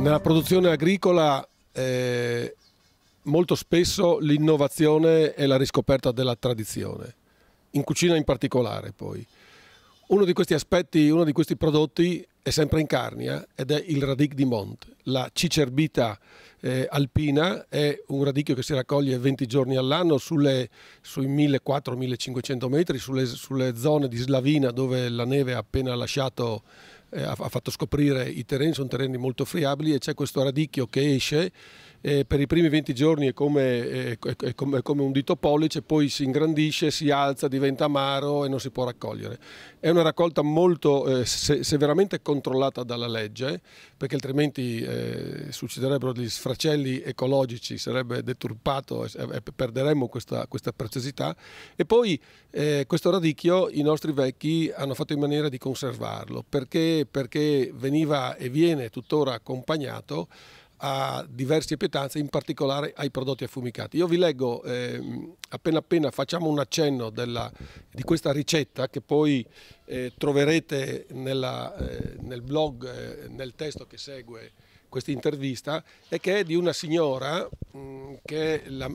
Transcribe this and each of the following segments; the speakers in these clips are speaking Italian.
Nella produzione agricola eh, molto spesso l'innovazione è la riscoperta della tradizione, in cucina in particolare poi. Uno di questi aspetti, uno di questi prodotti è sempre in Carnia ed è il radic di Mont. La cicerbita eh, alpina è un radicchio che si raccoglie 20 giorni all'anno sui 1400-1500 metri, sulle, sulle zone di Slavina dove la neve ha appena lasciato eh, ha fatto scoprire i terreni, sono terreni molto friabili e c'è questo radicchio che esce eh, per i primi 20 giorni è come, eh, è come, è come un dito pollice, poi si ingrandisce, si alza, diventa amaro e non si può raccogliere. È una raccolta molto eh, se, severamente controllata dalla legge, perché altrimenti eh, succederebbero degli sfracelli ecologici, sarebbe deturpato, e perderemmo questa, questa, preziosità. E poi eh, questo radicchio i nostri vecchi hanno fatto in maniera di conservarlo, perché, perché veniva e viene tuttora accompagnato a diverse pietanze, in particolare ai prodotti affumicati. Io vi leggo eh, appena appena facciamo un accenno della, di questa ricetta che poi eh, troverete nella, eh, nel blog, eh, nel testo che segue questa intervista e che è di una signora mh, mm, che è la,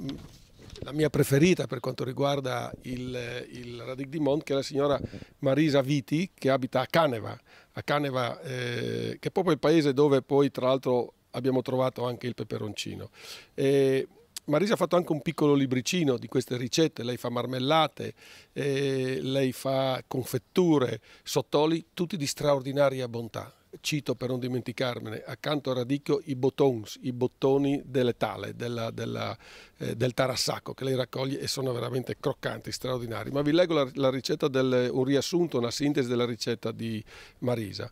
la, mia preferita per quanto riguarda il, il Radic di Mont, che è la signora Marisa Viti che abita a Caneva, a Caneva eh, che è proprio il paese dove poi tra l'altro abbiamo trovato anche il peperoncino. E Marisa ha fatto anche un piccolo libricino di queste ricette, lei fa marmellate, eh, lei fa confetture, sottoli, tutti di straordinaria bontà. Cito per non dimenticarmene, accanto a Radicchio i bottons, i bottoni delle tale, della, della, eh, del tarassaco che lei raccoglie e sono veramente croccanti, straordinari. Ma vi leggo la, la ricetta del, un riassunto, una sintesi della ricetta di Marisa.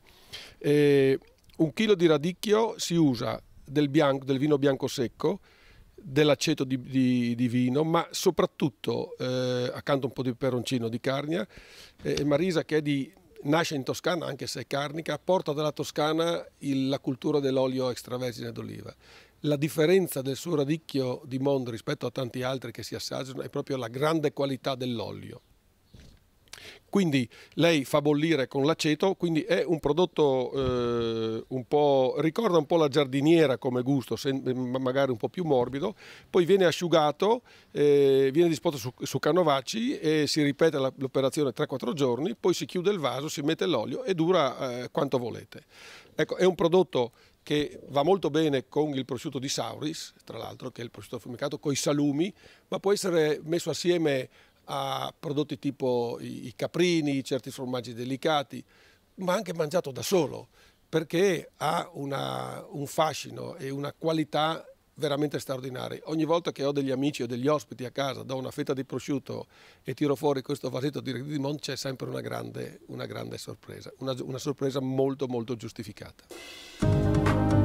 Eh, un chilo di radicchio si usa del, bianco, del vino bianco secco, dell'aceto di, di, di, vino, ma soprattutto eh, accanto un po' di peroncino di carnia, eh, Marisa che di, nasce in Toscana, anche se è carnica, porta dalla Toscana il, la cultura dell'olio extravergine d'oliva. La differenza del suo radicchio di mondo rispetto a tanti altri che si assaggiano è proprio la grande qualità dell'olio. Quindi lei fa bollire con l'aceto, quindi è un prodotto eh, un po', ricorda un po' la giardiniera come gusto, se, mm, magari un po' più morbido, poi viene asciugato, eh, viene disposto su, su canovacci e si ripete l'operazione 3-4 giorni, poi si chiude il vaso, si mette l'olio e dura eh, quanto volete. Ecco, è un prodotto che va molto bene con il prosciutto di Sauris, tra l'altro che è il prosciutto affumicato, con i salumi, ma può essere messo assieme a prodotti tipo i caprini, certi formaggi delicati, ma anche mangiato da solo, perché ha una, un fascino e una qualità veramente straordinari. Ogni volta che ho degli amici o degli ospiti a casa, do una fetta di prosciutto e tiro fuori questo vasetto di Ridimont, c'è sempre una grande, una grande sorpresa, una, una sorpresa molto molto giustificata.